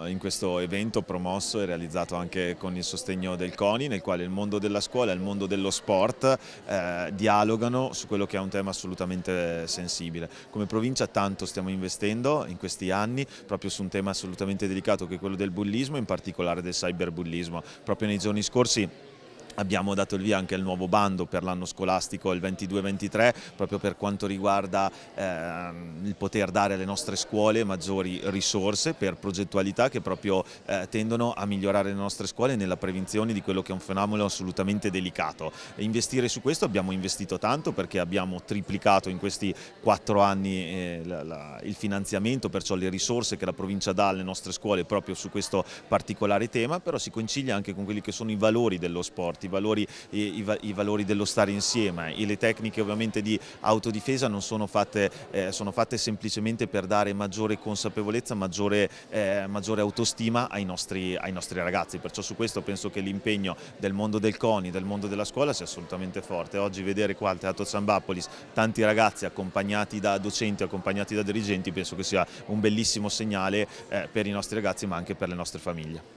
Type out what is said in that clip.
Eh, in questo evento promosso e realizzato anche con il sostegno del CONI, nel quale il mondo della scuola e il mondo dello sport eh, dialogano su quello che è un tema assolutamente sensibile. Come provincia tanto stiamo investendo in questi anni proprio su un tema assolutamente delicato che è quello del bullismo, in particolare del cyberbullismo. Proprio nei giorni scorsi Abbiamo dato il via anche al nuovo bando per l'anno scolastico il 22-23 proprio per quanto riguarda eh, il poter dare alle nostre scuole maggiori risorse per progettualità che proprio eh, tendono a migliorare le nostre scuole nella prevenzione di quello che è un fenomeno assolutamente delicato. E investire su questo abbiamo investito tanto perché abbiamo triplicato in questi quattro anni eh, la, la, il finanziamento, perciò le risorse che la provincia dà alle nostre scuole proprio su questo particolare tema, però si concilia anche con quelli che sono i valori dello sport i valori, i, i valori, dello stare insieme e le tecniche ovviamente di autodifesa non sono fatte, eh, sono fatte semplicemente per dare maggiore consapevolezza, maggiore, eh, maggiore autostima ai nostri, ai nostri, ragazzi, perciò su questo penso che l'impegno del mondo del CONI, del mondo della scuola sia assolutamente forte, oggi vedere qua al Teatro Ciambapolis tanti ragazzi accompagnati da docenti, accompagnati da dirigenti penso che sia un bellissimo segnale eh, per i nostri ragazzi ma anche per le nostre famiglie.